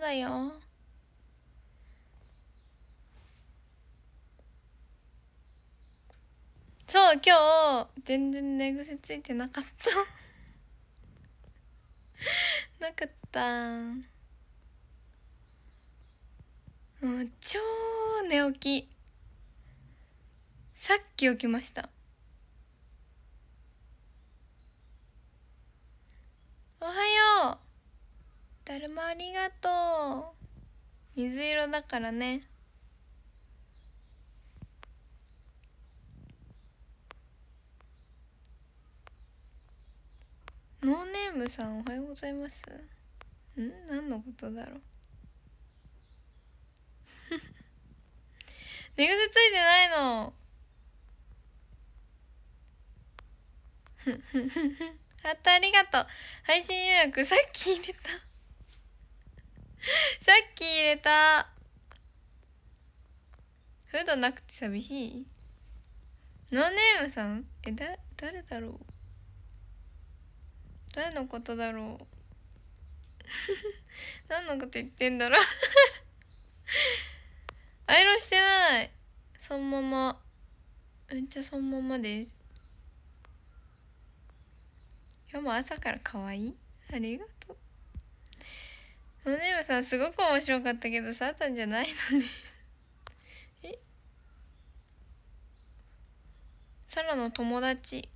だよ。そう今日全然寝癖ついてなかった なかったもう超寝起きさっき起きましたおはようだるまありがとう水色だからねノーネームさんおはようございますん何のことだろう 寝癖ついてないのハートありがとう配信予約さっき入れた さっき入れたフードなくて寂しいノーネームさんえだ誰だろう誰のことだろう 何のこと言ってんだろう アイロンしてないそのままめっちゃそのままです今日も朝から可愛いありがとうネームさんすごく面白かったけどサータンじゃないのね えサラの友達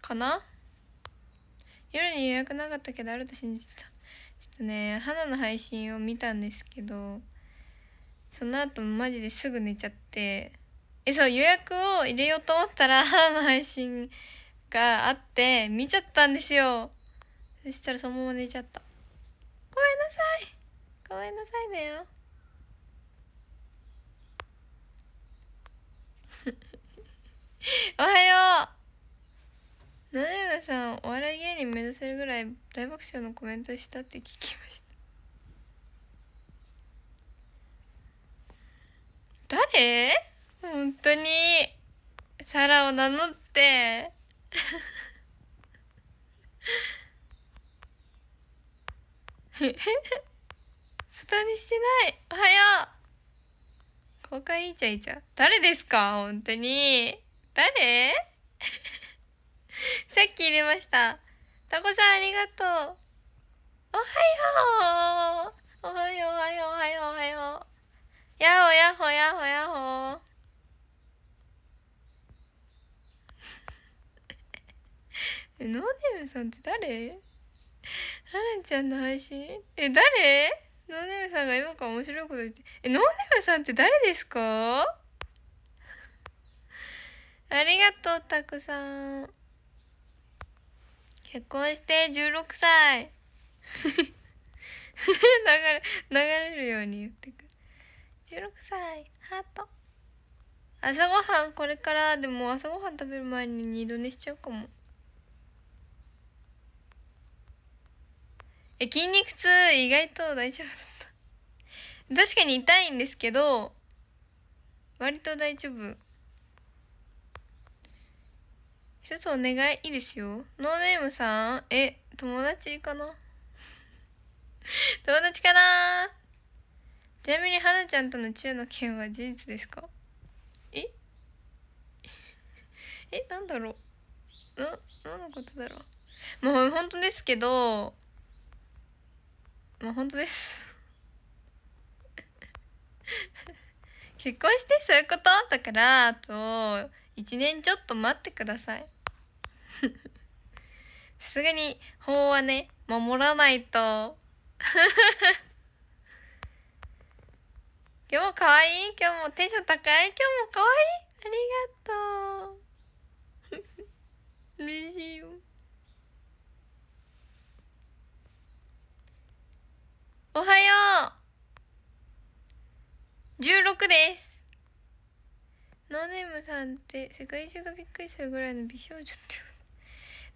かな夜に予約なかったけどあると信じてたちょっとね花の配信を見たんですけどその後マジですぐ寝ちゃってえそう予約を入れようと思ったら母の配信があって見ちゃったんですよそしたらそのまま寝ちゃったごめんなさいごめんなさいだよ おはようなでむさんお笑い芸人目指せるぐらい大爆笑のコメントしたって聞きました誰本当にサラを名乗って外にしてないおはよう公開イチャいちゃ誰ですか本当に誰 さっき入れましたタコさんありがとうおはようおはようおはようおはようおはようやほやほやほやほ ノーネームさんって誰はるちゃんの配信え、誰ノーネムさんが今から面白いこと言って。え、ノーネムさんって誰ですかありがとう、たくさん。結婚して16歳。流れ、流れるように言ってくる。16歳、ハート。朝ごはんこれから、でも朝ごはん食べる前に二度寝しちゃうかも。え筋肉痛意外と大丈夫だった確かに痛いんですけど割と大丈夫一つお願いいいですよノーネームさんえ友達かな 友達かなちなみにはなちゃんとの中の件は事実ですかええなんだろうな何のことだろうもう本当ですけどもう本当です 結婚してそういうことだからあと1年ちょっと待ってください さすがに法はね守らないと 今日も可愛い今日もテンション高い今日も可愛いありがとう嬉しいよおはよう !16 ですノーネームさんって世界中がびっくりするぐらいの美少女って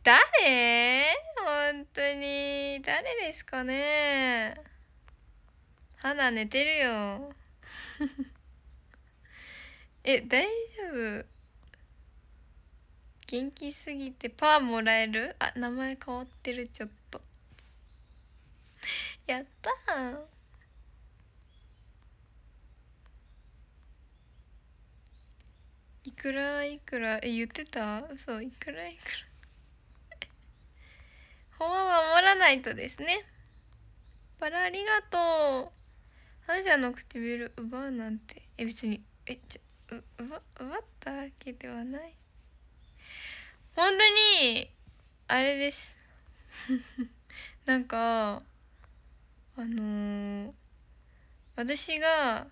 誰本当に誰ですかね花寝てるよ え大丈夫元気すぎてパーもらえるあ名前変わってるちょっとやったいくらいくらえ言ってた嘘いくらいくら法は 守らないとですねバラありがとう花ちゃんの唇奪うなんてえ別にえちょう奪奪ったわけではない本当にあれです なんかあのー、私が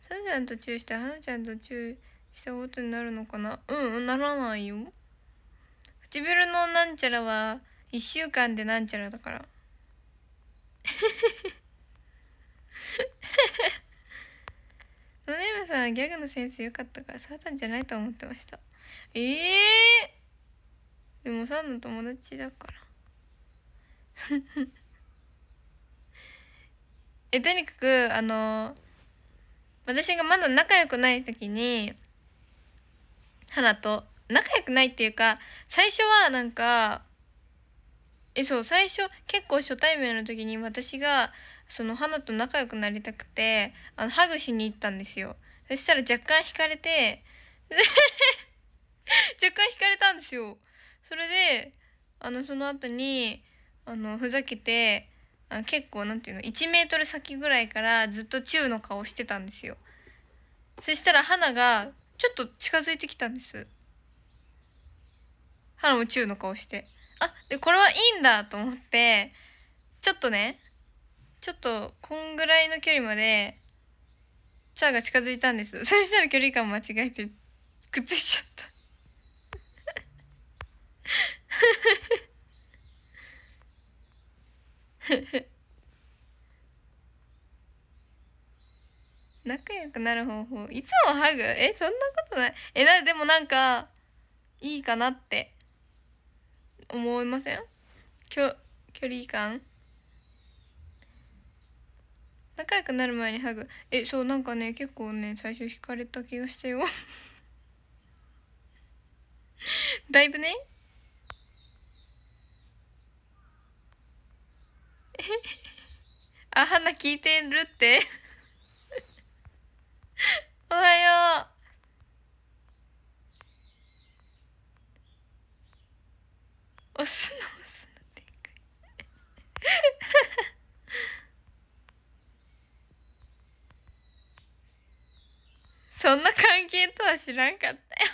さちゃんとチューしてはなちゃんとチューしたことになるのかなうんならないよ唇のなんちゃらは1週間でなんちゃらだからノネームさんギャグのセンス良かったからサタンじゃないと思ってましたええー、でもサンの友達だから えとにかくあの私がまだ仲良くない時に花と仲良くないっていうか最初はなんかえそう最初結構初対面の時に私がその花と仲良くなりたくてあのハグしに行ったんですよそしたら若干引かれて 若干引かれたんですよそれであのその後にあのふざけてあ結構なんていうの1メートル先ぐらいからずっとチューの顔してたんですよそしたら花がちょっと近づいてきたんです花もチューの顔してあでこれはいいんだと思ってちょっとねちょっとこんぐらいの距離までチャーが近づいたんですそしたら距離感間違えてくっついちゃった仲良くなる方法いつもハグえそんなことないえだでもなんかいいかなって思いませんきょ距離感仲良くなる前にハグえそうなんかね結構ね最初惹かれた気がしたよ だいぶね あ花聞いてるって おはよう。押すの押すのでかいそんな関係とは知らんかったよ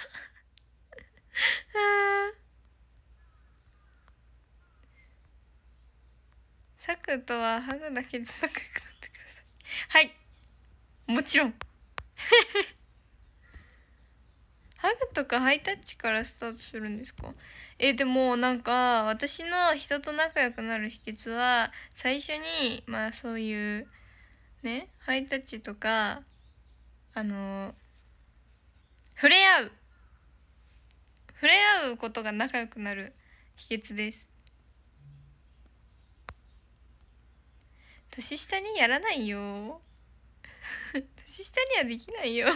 サクとはハグだけで仲なくなってくださいはいもちろん ハグとかハイタッチからスタートするんですかえでもなんか私の人と仲良くなる秘訣は最初にまあそういうねハイタッチとかあの触れ合う触れ合うことが仲良くなる秘訣です年下にやらないよ年下にはできないよ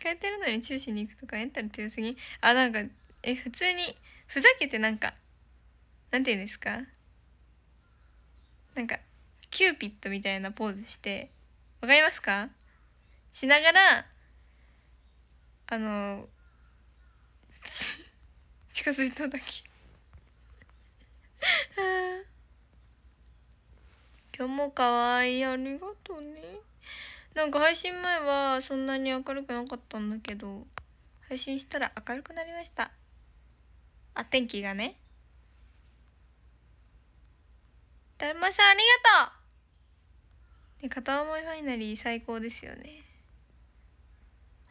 控えてるのに中止に行くとかエンタル強すぎあなんかえ普通にふざけてなんかなんて言うんですかなんかキューピッドみたいなポーズしてわかりますかしながらあの 近づいただけああ 今日も可愛いありがとうねなんか配信前はそんなに明るくなかったんだけど配信したら明るくなりましたあ天気がねだるまさんありがとうで片思いファイナリー最高ですよね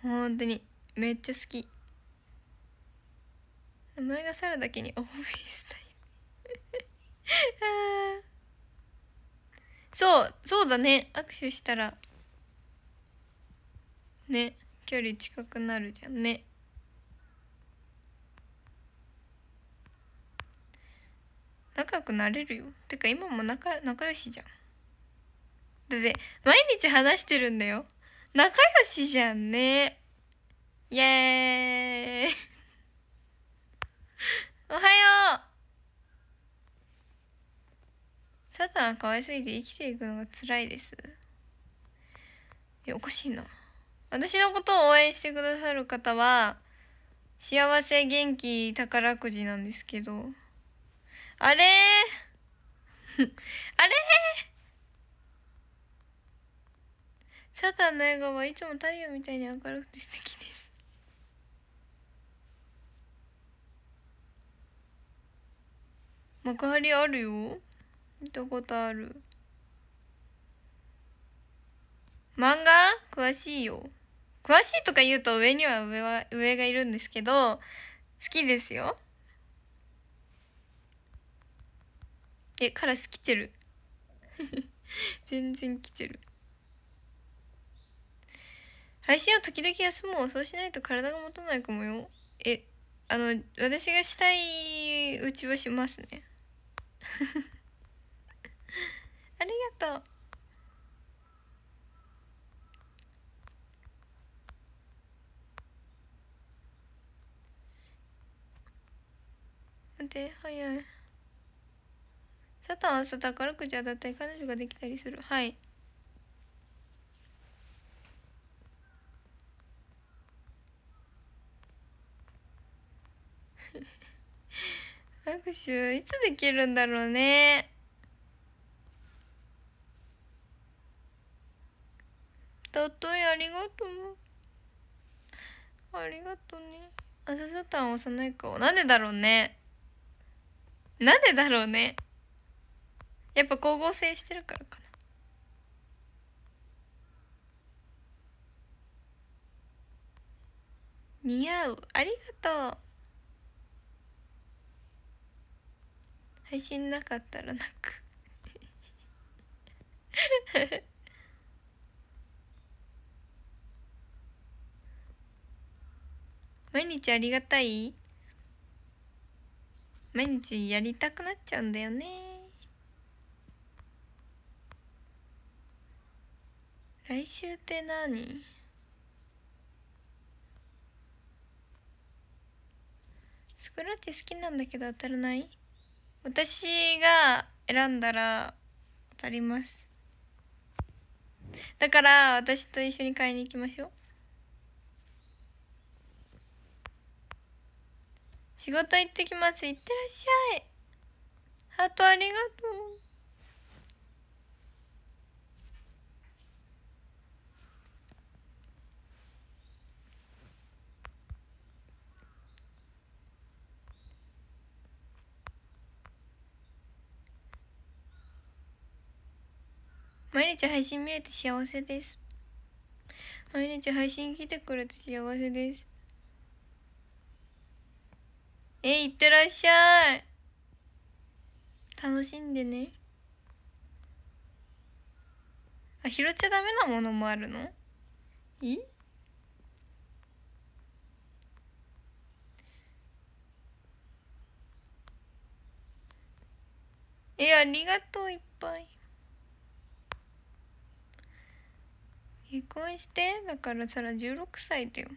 本当にめっちゃ好き名前が猿だけにオフィスタイル そうそうだね握手したらね距離近くなるじゃんね仲良くなれるよてか今も仲仲良しじゃんだって毎日話してるんだよ仲良しじゃんねイエーイ おはようただン可愛すぎて生きていくのが辛いですえおかしいな私のことを応援してくださる方は幸せ元気宝くじなんですけどあれ あれサタンの笑顔はいつも太陽みたいに明るくて素敵です幕張あるよ見たことある漫画詳しいよ詳しいとか言うと上には上は上がいるんですけど好きですよえカラス来てる 全然来てる配信を時々休もうそうしないと体が持たないかもよえあの私がしたいうちはしますねありがとう待って早いサタンはさ、宝くじ当たったり彼女ができたりするはい握 手いつできるんだろうねたとえありがとうありがとうねあささたん幼い顔なんでだろうねなんでだろうねやっぱ光合成してるからかな似合うありがとう配信なかったら泣く 毎日ありがたい毎日やりたくなっちゃうんだよね来週って何スクラッチ好きなんだけど当たらない私が選んだら当たりますだから私と一緒に買いに行きましょう仕事行ってきますいってらっしゃいハートありがとう毎日配信見れて幸せです毎日配信来てくれて幸せですえいってらっしゃい楽しんでねあ拾っちゃダメなものもあるのいえありがとういっぱい結婚してだからそら16歳だよ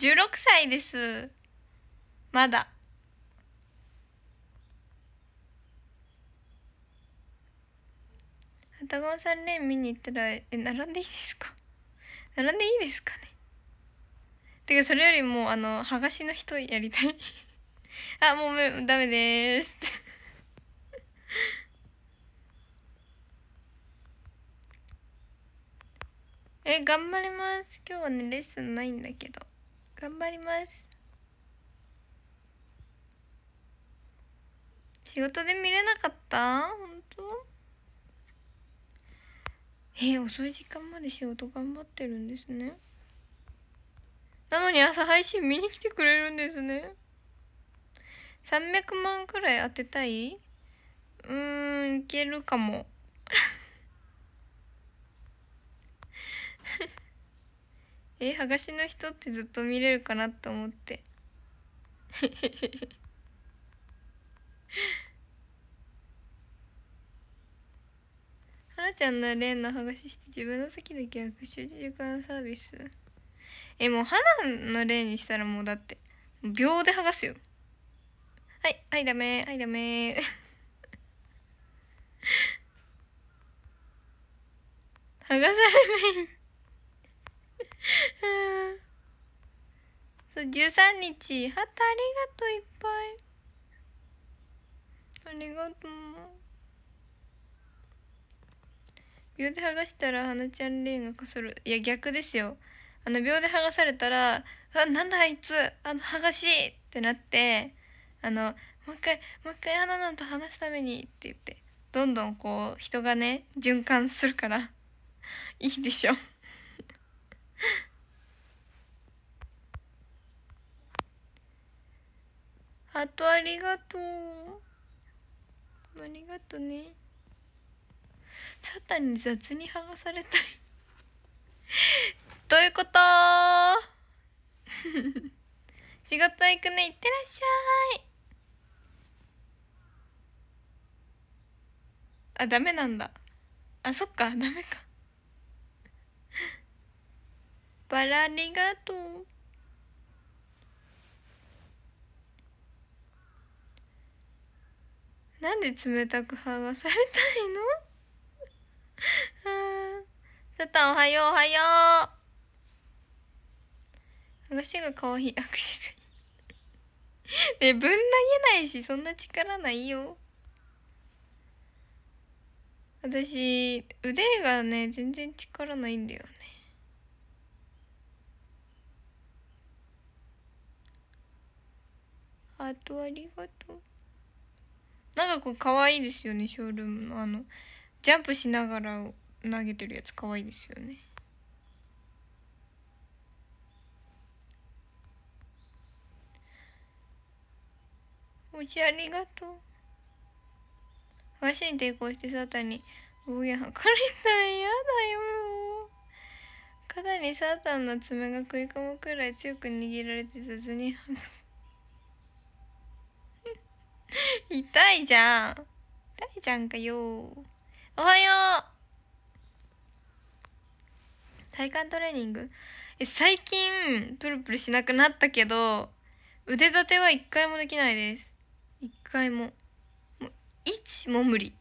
16歳です。まだ。あたごんさんレーン見に行ったら、え、並んでいいですか 並んでいいですかねてか、それよりも、あの、はがしの人やりたい あ、もうダメです え、頑張ります。今日はね、レッスンないんだけど。頑張ります仕事で見れなかった本当えー、遅い時間まで仕事頑張ってるんですねなのに朝配信見に来てくれるんですね300万くらい当てたいうんいけるかもえはがしの人ってずっと見れるかなと思ってはな ちゃんのレンのはがしして自分の席で逆襲手時間サービスえもうはなのレンにしたらもうだって秒で剥がすよはいはいダメはいダメ剥がされめん そう13日ハートありがとういっぱいありがとう秒で剥がしたら花ちゃんレがかさるいや逆ですよあの秒で剥がされたら「あなんだあいつあの剥がし!」ってなってあのもう一回もう一回花なナと話すためにって言ってどんどんこう人がね循環するから いいでしょあ とありがとうありがとねサタンに雑に剥がされたい どういうこと 仕事行くねいってらっしゃいあダメなんだあそっかダメかバラありがとう。なんで冷たく剥がされたいの あタタおはようおはよう。剥がしがかわい。握手がねぶん投げないしそんな力ないよ私腕がね全然力ないんだよねハートありがとうなんかこう可愛いですよねショールームのあのジャンプしながら投げてるやつ可愛いですよねおじありがとう話に抵抗してサタンに暴言吐かれたいやだよ肩にサータンの爪が食い込むくらい強く握られて雑に吐く 痛いじゃん。痛いじゃんかよ。おはよう体幹トレーニングえ、最近、プルプルしなくなったけど、腕立ては一回もできないです。一回も。もう、1も無理。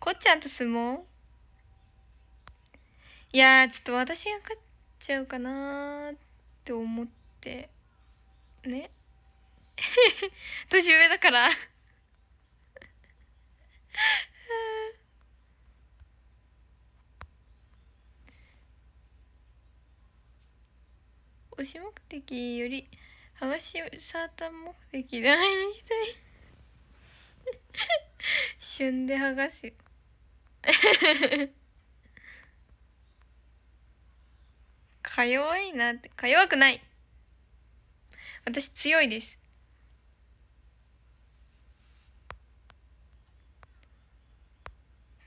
こっちゃんと相撲いやちょっと私が勝っちゃうかなーって。って思ってね 年上だから推し目的より剥がしサータン目的で会いに行きたい 旬で剥がすよか弱いなって。か弱くない。私強いです。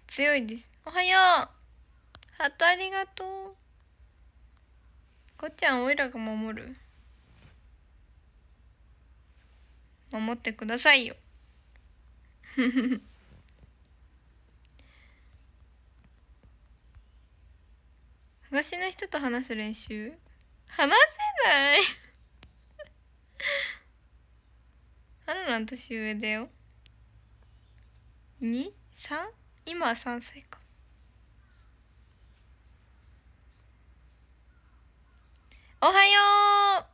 強いです。おはよう。ハートありがとう。こっちゃん、おいらが守る。守ってくださいよ。昔の人と話す練習話せない あらら年上だよ 2?3? 今は3歳かおはよう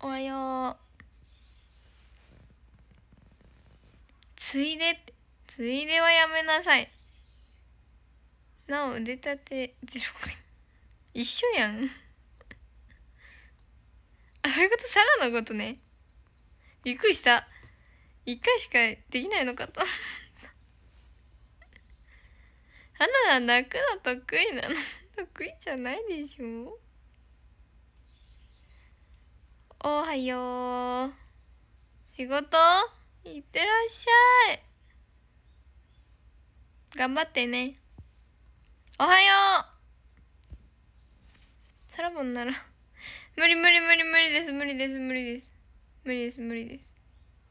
おはようついでついではやめなさいなお腕立てでしょ一緒やんあそういうことサラのことねびっくりした一回しかできないのかと花田泣くの得意なの得意じゃないでしょおはよう仕事いってらっしゃい頑張ってねおはようサラボンなら無理無理無理無理です無理です無理です無理です無理です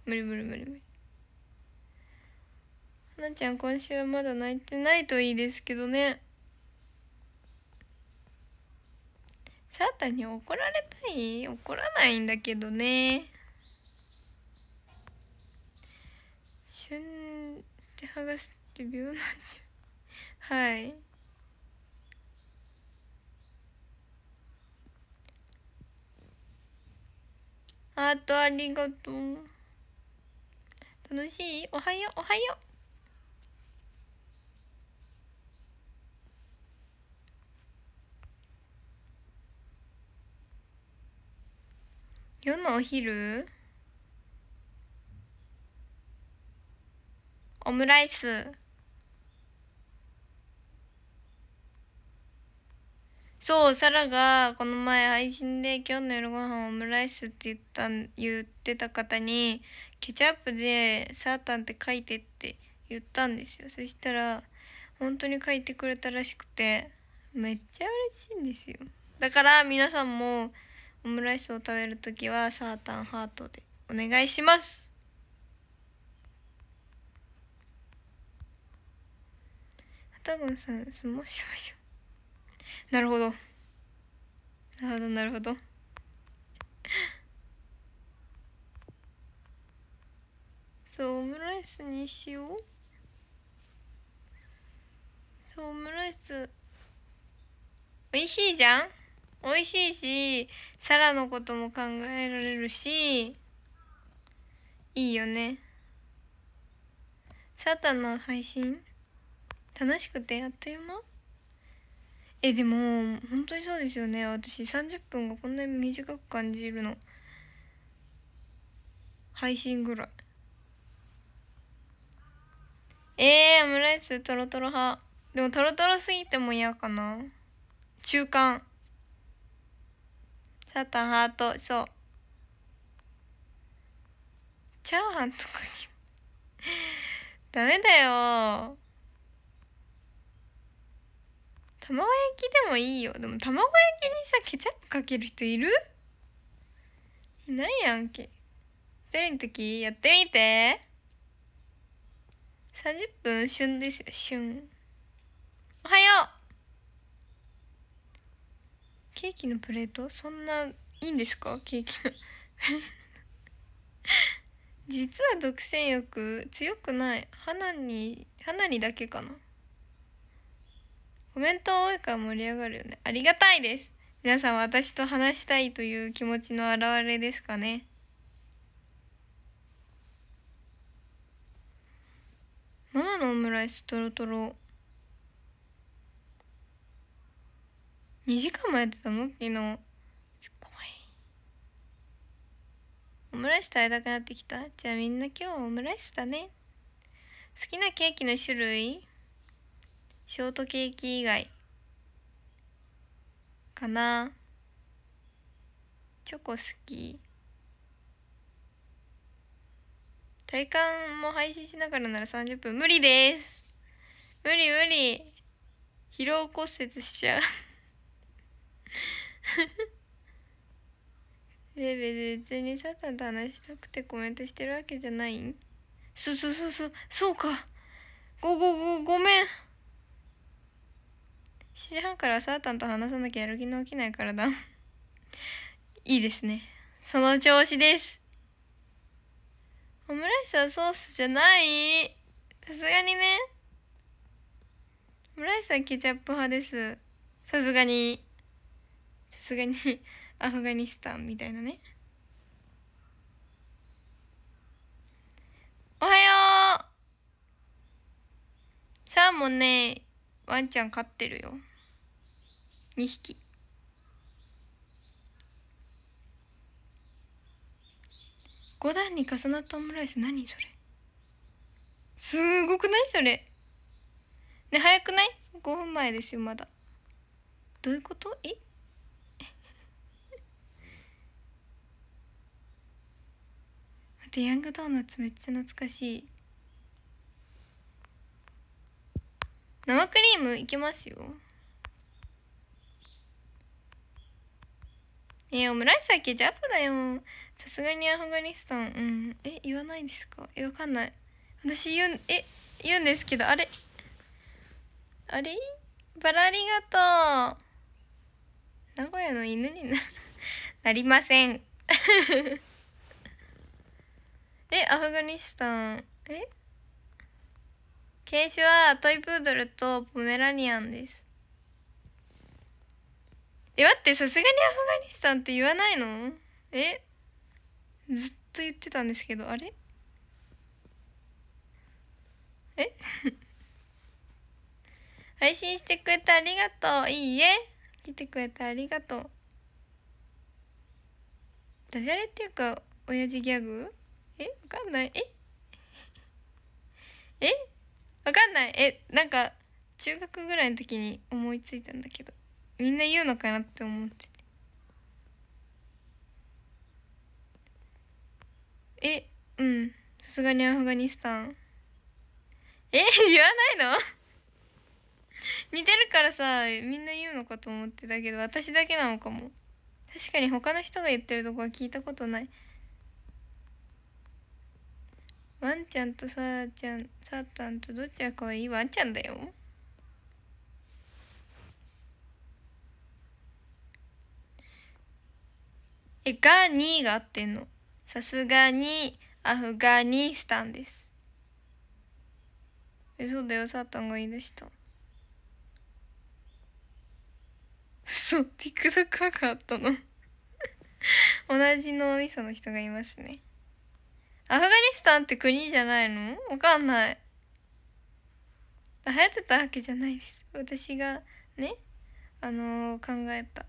無理無理無理無理はなちゃん今週はまだ泣いてないといいですけどねサータに怒られたい怒らないんだけどね旬って剥がすって病なんじゃはいあとありがとう楽しいおはようおはよう夜のお昼オムライスそうサラがこの前配信で「今日の夜ご飯オムライス」って言った言ってた方にケチャップで「サータン」って書いてって言ったんですよそしたら本当に書いてくれたらしくてめっちゃ嬉しいんですよだから皆さんもオムライスを食べる時はサータンハートでお願いしますはたぐんさんすもしましょうなるほどなるほどなるほど そうオムライスにしようそうオムライス美味しいじゃん美味しいしサラのことも考えられるしいいよねサタの配信楽しくてあっという間えでも本当にそうですよね私30分がこんなに短く感じるの配信ぐらいえー、オムライストロトロ派でもトロトロすぎても嫌かな中間サタンハートそうチャーハンとか ダメだよ卵焼きでもいいよでも卵焼きにさケチャップかける人いるいないやんけ一人の時やってみて30分旬ですよ旬おはようケーキのプレートそんないいんですかケーキの 実は独占欲強くない花に花にだけかなコメント多いから盛り上がるよねありがたいです皆さん私と話したいという気持ちの表れですかねママのオムライスとろとろ2時間もやってたの昨日すごいオムライス食べたくなってきたじゃあみんな今日はオムライスだね好きなケーキの種類ショートケーキ以外かなチョコ好き体感も配信しながらなら30分無理です無理無理疲労骨折しちゃうベベ別にサタンと話したくてコメントしてるわけじゃないそうそうそうそうそうかごごごごめん7時半からサータンと話さなきゃやる気の起きない体いいですねその調子ですオムライスはソースじゃないさすがにねオムライスはケチャップ派ですさすがにさすがに アフガニスタンみたいなねおはようサーモンねワンちゃん飼ってるよ二匹五段に重なったオムライス何それすごくないそれね早くない五分前ですよまだどういうことえ 待ヤングドーナツめっちゃ懐かしい生クリームいきますよえー、オムライスはケチャップだよさすがにアフガニスタンうんえ言わないですかえわかんない私言うえ言うんですけどあれあれバラありがとう名古屋の犬にな なりません えアフガニスタンえ犬種はトイプードルとポメラニアンですえ待ってさすがにアフガニスタンって言わないのえずっと言ってたんですけどあれえ 配信してくれてありがとういいえ来てくれてありがとうダジャレっていうか親父ギャグえわかんないえ えわかんない。え、なんか、中学ぐらいの時に思いついたんだけど、みんな言うのかなって思ってて。え、うん。さすがにアフガニスタン。え、言わないの 似てるからさ、みんな言うのかと思ってたけど、私だけなのかも。確かに他の人が言ってるとこは聞いたことない。ワンちゃんとさーちゃん、サータンとどっちが可愛いワンちゃんだよ。え、ガーニーが合ってんの。さすがに、アフガニスタンです。え、そうだよ、サータンが言い出した。嘘、TikTok アカあったの 同じ脳みその人がいますね。アフガニスタンって国じゃないのわかんない。流行ってたわけじゃないです。私がね、あのー、考えた。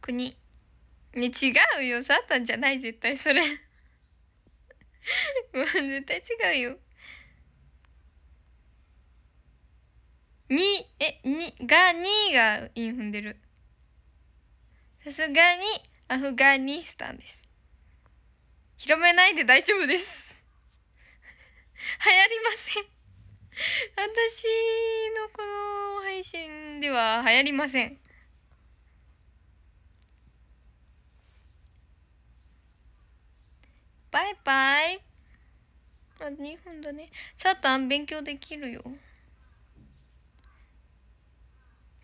国。ね、違うよ。サっタンじゃない、絶対それ。もう絶対違うよ。に、え、に、が、にが、イン踏んでる。さすがにアフガニスタンです広めないで大丈夫です 流行りません私のこの配信では流行りませんバイバイあ2分だねサタン勉強できるよ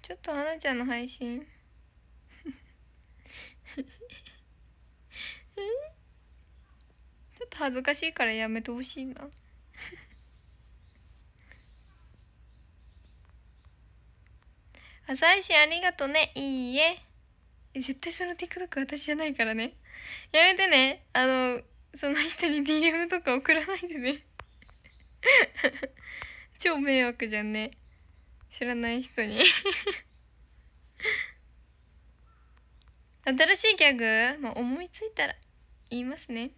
ちょっとはなちゃんの配信ちょっと恥ずかしいからやめてほしいな 朝石ありがとねいいえ絶対その TikTok 私じゃないからねやめてねあのその人に DM とか送らないでね 超迷惑じゃんね知らない人に新しいギャグ、まあ、思いついたら言いますね。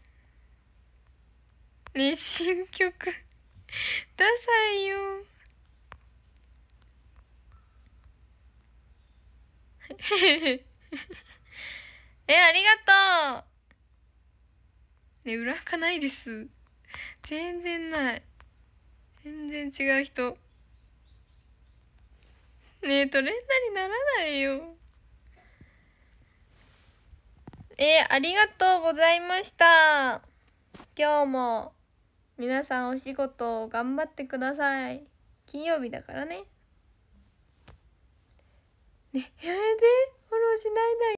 ねえ、新曲 ダサいよ。え、ありがとうね、裏かないです。全然ない。全然違う人。ねえ、トレンドにならないよ。えー、ありがとうございました。今日も皆さんお仕事頑張ってください。金曜日だからね。ね、やめて。フォローしないで。